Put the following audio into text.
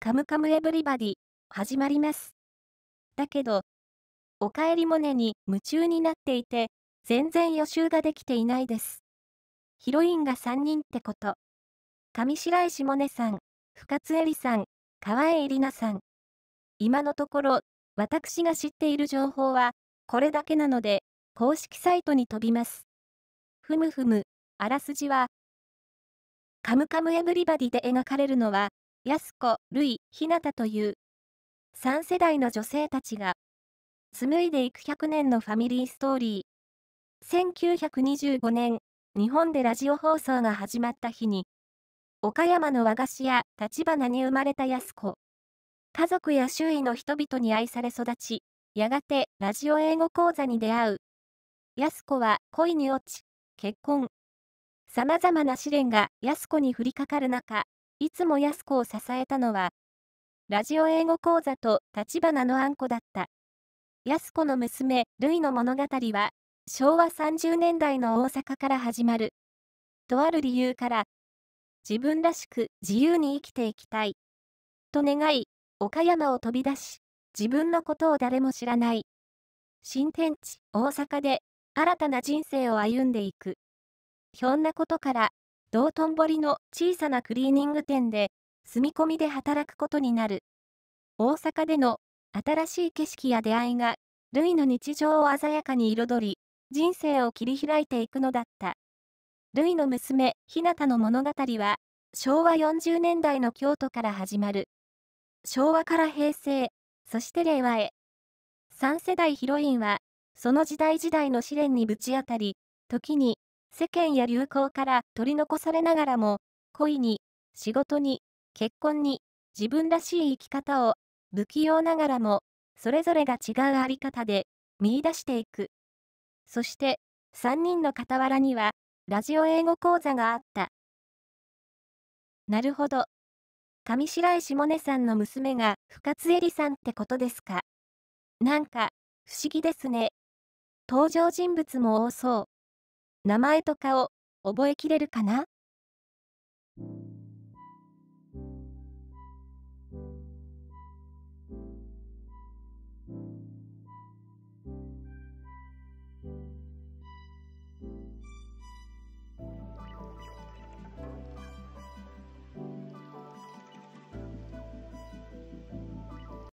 カムカムエブリバディ、始まります。だけど、おかえりモネに夢中になっていて、全然予習ができていないです。ヒロインが3人ってこと。上白石萌音さん、深津絵里さん、川栄里奈さん。今のところ、私が知っている情報は、これだけなので、公式サイトに飛びます。ふむふむ、あらすじは、カムカムエヴリバディで描かれるのは、安子、ルイ、ひなたという、3世代の女性たちが、紡いでいく100年のファミリーストーリー。1925年、日本でラジオ放送が始まった日に、岡山の和菓子屋、立花に生まれた安子。家族や周囲の人々に愛され育ち、やがてラジオ英語講座に出会う。安子は恋に落ち、結婚。様々な試練が安子に降りかかる中、いつも安子を支えたのは、ラジオ英語講座と立花のあんこだった。安子の娘、るいの物語は、昭和30年代の大阪から始まる。とある理由から、自分らしく自由に生きていきたい。と願い、岡山を飛び出し、自分のことを誰も知らない。新天地、大阪で、新たな人生を歩んでいく。ひょんなことから、道頓堀の小さなクリーニング店で、住み込みで働くことになる。大阪での新しい景色や出会いが、ルイの日常を鮮やかに彩り、人生を切り開いていくのだった。ルイの娘、ひなたの物語は、昭和40年代の京都から始まる。昭和から平成、そして令和へ。3世代ヒロインは、その時代時代の試練にぶち当たり、時に、世間や流行から取り残されながらも、恋に、仕事に、結婚に、自分らしい生き方を、不器用ながらも、それぞれが違うあり方で、見出していく。そして、3人の傍らには、ラジオ英語講座があった。なるほど。上白石萌音さんの娘が深津絵里さんってことですか。なんか、不思議ですね。登場人物も多そう。名前と顔、覚えきれるかな